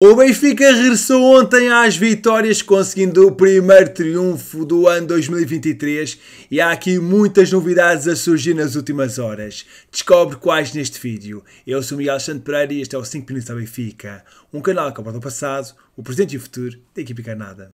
O Benfica regressou ontem às vitórias, conseguindo o primeiro triunfo do ano 2023 e há aqui muitas novidades a surgir nas últimas horas. Descobre quais neste vídeo. Eu sou Miguel Alexandre Pereira e este é o 5 Minutos da Benfica, um canal que aborda o passado, o presente e o futuro da equipe encarnada.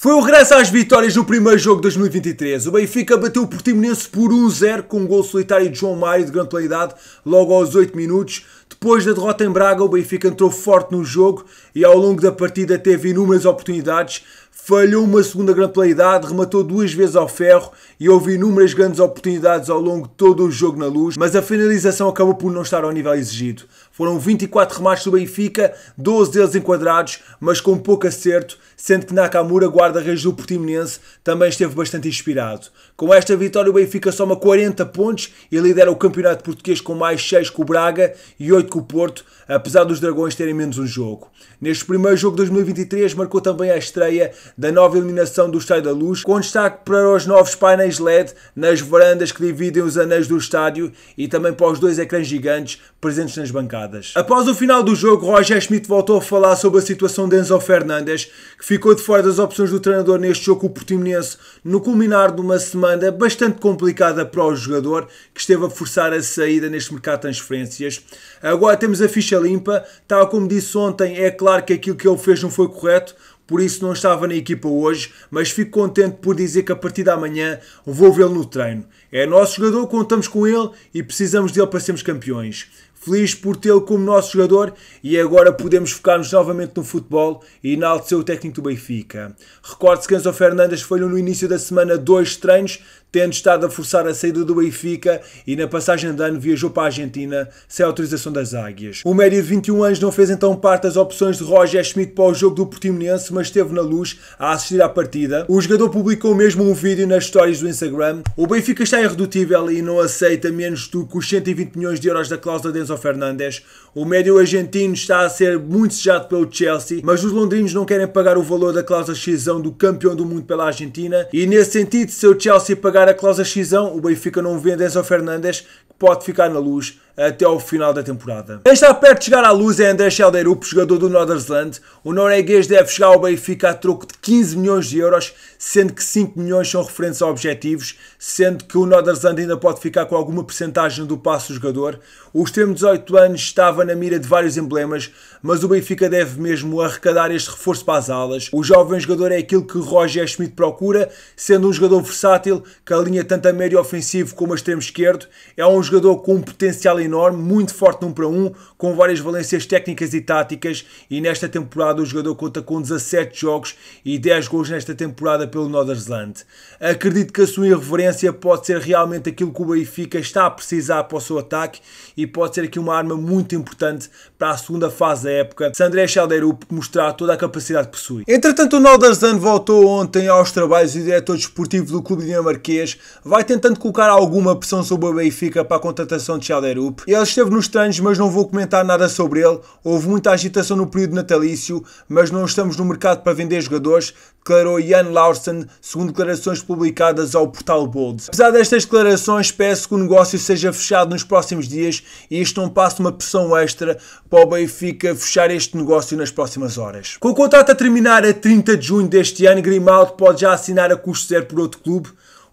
Foi o regresso às vitórias no primeiro jogo de 2023. O Benfica bateu o Portimonense por 1-0 com um gol solitário de João Mário de grande qualidade logo aos 8 minutos. Depois da derrota em Braga, o Benfica entrou forte no jogo e ao longo da partida teve inúmeras oportunidades falhou uma segunda grande penalidade, rematou duas vezes ao ferro e houve inúmeras grandes oportunidades ao longo de todo o jogo na luz, mas a finalização acabou por não estar ao nível exigido. Foram 24 remates do Benfica, 12 deles enquadrados, mas com pouco acerto, sendo que Nakamura, guarda-redes do Portimonense, também esteve bastante inspirado. Com esta vitória o Benfica soma 40 pontos e lidera o campeonato português com mais 6 com o Braga e 8 com o Porto, apesar dos Dragões terem menos um jogo. Neste primeiro jogo de 2023 marcou também a estreia da nova iluminação do Estádio da Luz, com destaque para os novos painéis LED nas varandas que dividem os anéis do estádio e também para os dois ecrãs gigantes presentes nas bancadas. Após o final do jogo, Roger Schmidt voltou a falar sobre a situação de Enzo Fernandes, que ficou de fora das opções do treinador neste jogo com o Portimonense, no culminar de uma semana bastante complicada para o jogador, que esteve a forçar a saída neste mercado de transferências. Agora temos a ficha limpa, tal como disse ontem, é claro que aquilo que ele fez não foi correto, por isso não estava na equipa hoje, mas fico contente por dizer que a partir de amanhã vou vê-lo no treino. É nosso jogador, contamos com ele e precisamos dele para sermos campeões. Feliz por tê-lo como nosso jogador e agora podemos focar-nos novamente no futebol e na enaltecer o técnico do Benfica. Recorde-se que Enzo Fernandes falhou no início da semana dois treinos, tendo estado a forçar a saída do Benfica e na passagem de ano viajou para a Argentina sem autorização das Águias. O médio de 21 anos não fez então parte das opções de Roger Schmidt para o jogo do Portimonense, mas esteve na luz a assistir à partida. O jogador publicou mesmo um vídeo nas histórias do Instagram. O Benfica está irredutível e não aceita menos do que os 120 milhões de euros da cláusula de Enzo Fernandes. O médio argentino está a ser muito sejado pelo Chelsea, mas os londrinos não querem pagar o valor da cláusula xisão do campeão do mundo pela Argentina e nesse sentido, se o Chelsea pagar a cláusula xisão, o Benfica não vende Enzo Fernandes, que pode ficar na luz até ao final da temporada. Quem está perto de chegar à luz é André Sheldeirup, jogador do Nordersland. O norueguês deve chegar ao Benfica a troco de 15 milhões de euros, sendo que 5 milhões são referentes a objetivos, sendo que o Nordersland ainda pode ficar com alguma percentagem do passo do jogador. O extremo de 18 anos estava na mira de vários emblemas, mas o Benfica deve mesmo arrecadar este reforço para as alas. O jovem jogador é aquilo que Roger Schmidt procura, sendo um jogador versátil que alinha tanto a médio ofensivo como a extremo esquerdo. É um jogador com um potencial enorme enorme, muito forte num para um, com várias valências técnicas e táticas. E nesta temporada o jogador conta com 17 jogos e 10 gols nesta temporada pelo Nordersland. Acredito que a sua irreverência pode ser realmente aquilo que o Benfica está a precisar para o seu ataque e pode ser aqui uma arma muito importante para a segunda fase da época. Se André Chalderup mostrar toda a capacidade que possui. Entretanto, o Nordersland voltou ontem aos trabalhos e o diretor desportivo do clube dinamarquês vai tentando colocar alguma pressão sobre o Benfica para a contratação de Chalderup ele esteve nos treinos, mas não vou comentar nada sobre ele. Houve muita agitação no período natalício, mas não estamos no mercado para vender jogadores, declarou Jan Larsen, segundo declarações publicadas ao portal Bold. Apesar destas declarações, peço que o negócio seja fechado nos próximos dias e isto não passe uma pressão extra para o Benfica fechar este negócio nas próximas horas. Com o contrato a terminar a 30 de junho deste ano, Grimaldo pode já assinar a custo zero por outro clube,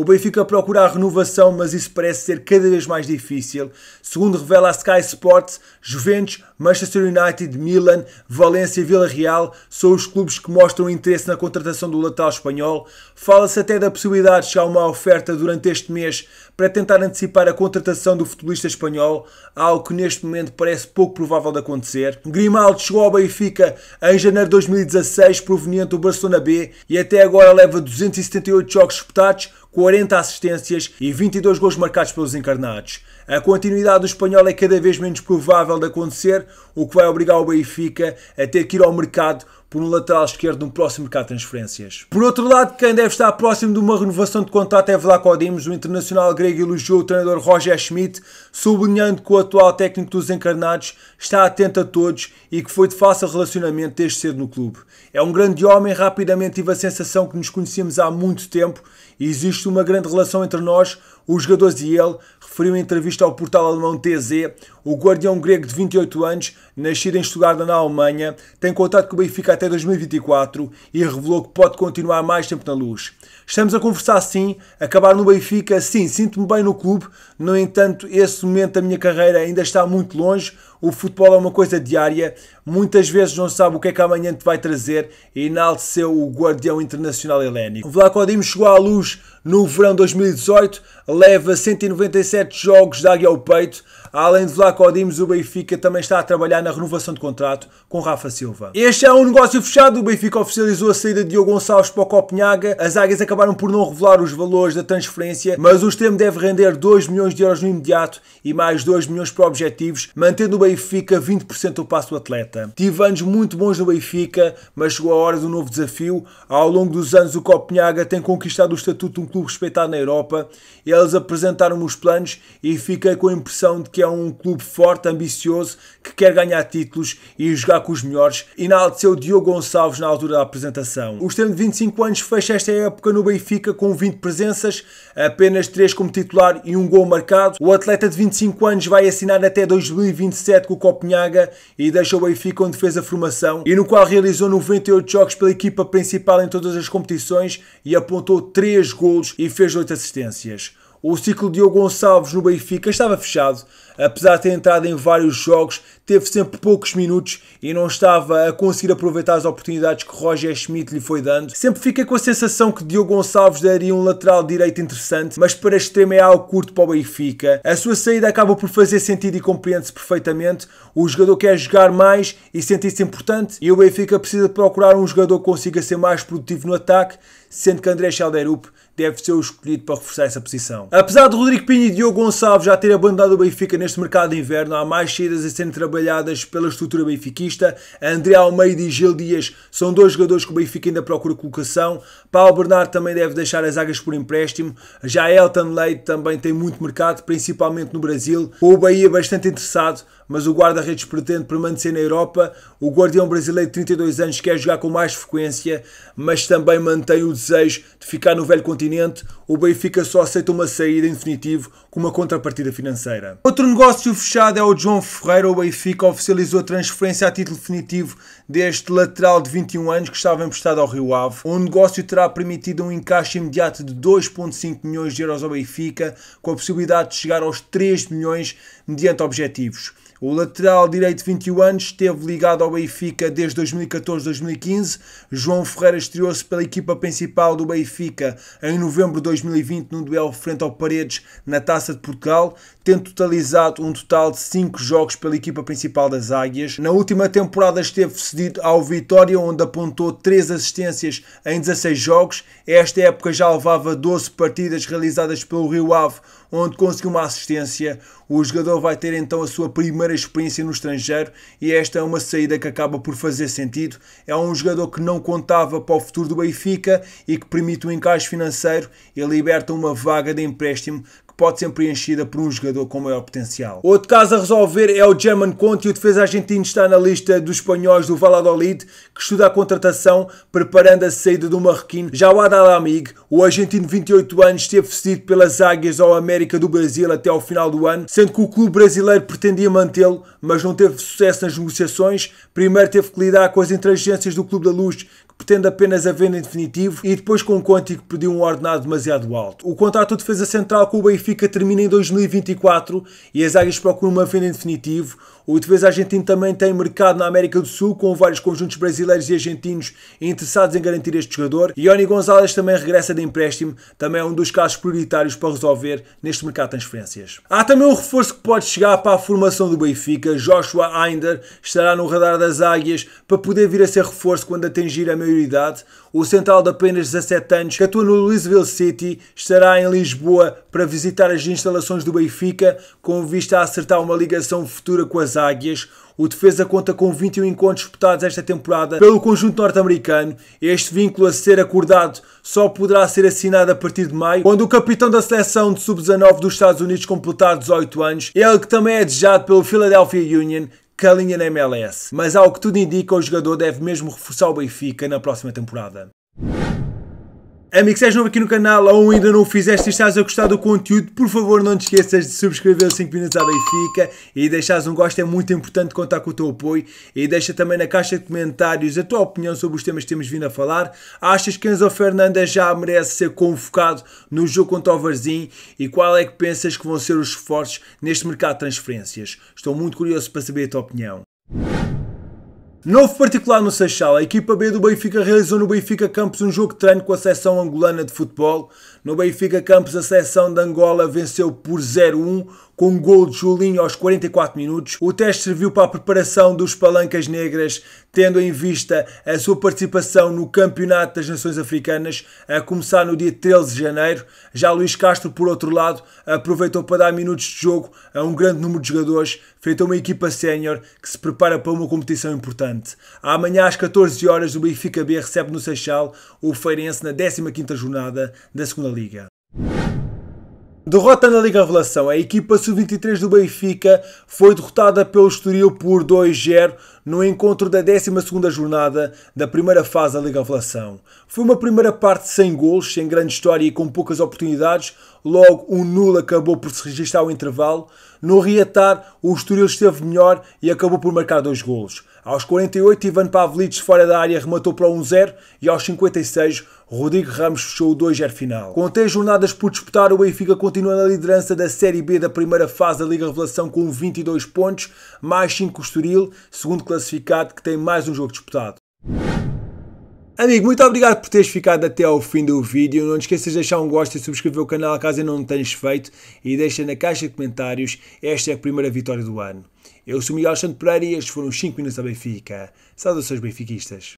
o Benfica procura a renovação, mas isso parece ser cada vez mais difícil. Segundo revela a Sky Sports, Juventus, Manchester United, Milan, Valência e Vila Real são os clubes que mostram interesse na contratação do lateral espanhol. Fala-se até da possibilidade de chegar uma oferta durante este mês para tentar antecipar a contratação do futebolista espanhol, algo que neste momento parece pouco provável de acontecer. Grimaldo chegou ao Benfica em janeiro de 2016, proveniente do Barcelona B, e até agora leva 278 jogos disputados 40 assistências e 22 gols marcados pelos encarnados. A continuidade do espanhol é cada vez menos provável de acontecer, o que vai obrigar o Benfica a ter que ir ao mercado por um lateral esquerdo no próximo mercado de transferências. Por outro lado, quem deve estar próximo de uma renovação de contrato é Vlaco Dimos. O internacional grego elogiou o treinador Roger Schmidt, sublinhando que o atual técnico dos encarnados está atento a todos e que foi de fácil relacionamento desde cedo no clube. É um grande homem, rapidamente tive a sensação que nos conhecíamos há muito tempo e existe uma grande relação entre nós, os jogadores e ele, referiu em entrevista ao portal alemão TZ, o guardião grego de 28 anos, nascido em Estugarda, na Alemanha, tem contrato com o Benfica até 2024 e revelou que pode continuar mais tempo na luz. Estamos a conversar sim, acabar no Benfica, sim, sinto-me bem no clube, no entanto, esse momento da minha carreira ainda está muito longe, o futebol é uma coisa diária, muitas vezes não sabe o que é que amanhã te vai trazer e enalteceu o guardião internacional helénico. Vlaco chegou à luz no verão 2018, leva 197 jogos de águia ao peito, Além Vlaco Lacodim, o Benfica também está a trabalhar na renovação de contrato com Rafa Silva. Este é um negócio fechado. O Benfica oficializou a saída de Diogo Gonçalves para o Copenhaga. As águias acabaram por não revelar os valores da transferência, mas o extremo deve render 2 milhões de euros no imediato e mais 2 milhões para objetivos, mantendo o Benfica 20% do passo do atleta. Tive anos muito bons no Benfica, mas chegou a hora do novo desafio. Ao longo dos anos, o Copenhaga tem conquistado o estatuto de um clube respeitado na Europa. Eles apresentaram-me os planos e fiquei com a impressão de que que é um clube forte, ambicioso, que quer ganhar títulos e jogar com os melhores. o Diogo Gonçalves na altura da apresentação. O extremo de 25 anos fecha esta época no Benfica com 20 presenças, apenas 3 como titular e um gol marcado. O atleta de 25 anos vai assinar até 2027 com o Copenhaga e deixa o Benfica onde fez a formação e no qual realizou 98 jogos pela equipa principal em todas as competições e apontou 3 golos e fez 8 assistências. O ciclo de Diogo Gonçalves no Benfica estava fechado, apesar de ter entrado em vários jogos, teve sempre poucos minutos e não estava a conseguir aproveitar as oportunidades que Roger Schmidt lhe foi dando. Sempre fica com a sensação que Diogo Gonçalves daria um lateral direito interessante, mas para extremo é algo curto para o Benfica. A sua saída acaba por fazer sentido e compreende-se perfeitamente. O jogador quer jogar mais e sentir-se importante e o Benfica precisa procurar um jogador que consiga ser mais produtivo no ataque, sendo que André Chalderup deve ser o escolhido para reforçar essa posição. Apesar de Rodrigo Pinho e Diogo Gonçalves já terem abandonado o Benfica neste mercado de inverno, há mais saídas a serem trabalhadas pela estrutura benfiquista. André Almeida e Gil Dias são dois jogadores que o Benfica ainda procura colocação. Paulo Bernardo também deve deixar as águas por empréstimo. Já Elton Leite também tem muito mercado, principalmente no Brasil, o Bahia bastante interessado mas o guarda-redes pretende permanecer na Europa. O guardião brasileiro de 32 anos quer jogar com mais frequência, mas também mantém o desejo de ficar no velho continente. O Benfica só aceita uma saída em definitivo com uma contrapartida financeira. Outro negócio fechado é o João Ferreira. O Benfica oficializou a transferência a título definitivo deste lateral de 21 anos que estava emprestado ao Rio Ave. O negócio terá permitido um encaixe imediato de 2,5 milhões de euros ao Benfica, com a possibilidade de chegar aos 3 milhões mediante objetivos. O lateral direito, de 21 anos, esteve ligado ao Benfica desde 2014-2015. João Ferreira estreou-se pela equipa principal do Benfica em novembro de 2020 num duelo frente ao Paredes na Taça de Portugal, tendo totalizado um total de 5 jogos pela equipa principal das Águias. Na última temporada esteve cedido ao Vitória, onde apontou 3 assistências em 16 jogos. Esta época já levava 12 partidas realizadas pelo Rio Ave onde conseguiu uma assistência. O jogador vai ter então a sua primeira experiência no estrangeiro e esta é uma saída que acaba por fazer sentido. É um jogador que não contava para o futuro do Benfica e que permite o um encaixe financeiro e liberta uma vaga de empréstimo pode ser preenchida por um jogador com maior potencial. Outro caso a resolver é o German Conte, o defesa argentino está na lista dos espanhóis do Valladolid, que estuda a contratação, preparando a saída do marroquino. Já o Amig, o argentino de 28 anos, esteve cedido pelas Águias ao América do Brasil até ao final do ano, sendo que o clube brasileiro pretendia mantê-lo, mas não teve sucesso nas negociações. Primeiro teve que lidar com as intransigências do Clube da Luz, pretende apenas a venda em definitivo e depois com o Quântico pediu um ordenado demasiado alto. O contrato de defesa central com o Benfica termina em 2024 e as águias procuram uma venda em definitivo. O defesa argentino também tem mercado na América do Sul, com vários conjuntos brasileiros e argentinos interessados em garantir este jogador. E Ioni Gonzalez também regressa de empréstimo, também é um dos casos prioritários para resolver neste mercado de transferências. Há também um reforço que pode chegar para a formação do Benfica. Joshua Ainder estará no radar das Águias para poder vir a ser reforço quando atingir a maioridade. O central de apenas 17 anos, que atua no Louisville City, estará em Lisboa para visitar as instalações do Benfica, com vista a acertar uma ligação futura com as Águias. O defesa conta com 21 encontros disputados esta temporada pelo conjunto norte-americano. Este vínculo a ser acordado só poderá ser assinado a partir de maio, quando o capitão da seleção de sub-19 dos Estados Unidos completar 18 anos. Ele que também é desejado pelo Philadelphia Union, Calinha na MLS, mas ao que tudo indica, o jogador deve mesmo reforçar o Benfica na próxima temporada. Amigo, se és novo aqui no canal ou ainda não o fizeste e estás a gostar do conteúdo, por favor não te esqueças de subscrever o 5 Minutos à Benfica e deixares um gosto, é muito importante contar com o teu apoio e deixa também na caixa de comentários a tua opinião sobre os temas que temos vindo a falar. Achas que Enzo Fernandes já merece ser convocado no jogo contra o Varzim e qual é que pensas que vão ser os esforços neste mercado de transferências? Estou muito curioso para saber a tua opinião. Novo particular no Seixal, a equipa B do Benfica realizou no Benfica Campos um jogo de treino com a seção angolana de futebol. No Benfica Campos, a seção de Angola venceu por 0-1 com um gol de Julinho aos 44 minutos. O teste serviu para a preparação dos palancas negras, tendo em vista a sua participação no Campeonato das Nações Africanas, a começar no dia 13 de janeiro. Já Luís Castro, por outro lado, aproveitou para dar minutos de jogo a um grande número de jogadores, feito a uma equipa sénior que se prepara para uma competição importante. Amanhã às 14 horas o Benfica B recebe no Seixal o Feirense na 15ª jornada da Segunda Liga. Derrota na Liga Revelação. A equipa sub-23 do Benfica foi derrotada pelo Estoril por 2-0 no encontro da 12ª jornada da primeira fase da Liga Revelação. Foi uma primeira parte sem gols, sem grande história e com poucas oportunidades. Logo, o um nulo acabou por se registrar ao intervalo. No reatar, o Estoril esteve melhor e acabou por marcar dois golos. Aos 48, Ivan Pavlic fora da área rematou para 1-0 e aos 56, Rodrigo Ramos fechou o 2 final. Com 3 jornadas por disputar, o Benfica continua na liderança da Série B da primeira fase da Liga Revelação com 22 pontos, mais 5 Estoril, segundo classificado que tem mais um jogo disputado. Amigo, muito obrigado por teres ficado até ao fim do vídeo. Não te esqueças de deixar um gosto e subscrever o canal caso ainda não tenhas feito. E deixa na caixa de comentários esta é a primeira vitória do ano. Eu sou o Miguel Santo Pereira e estes foram os 5 minutos da Benfica. Saudações benfiquistas.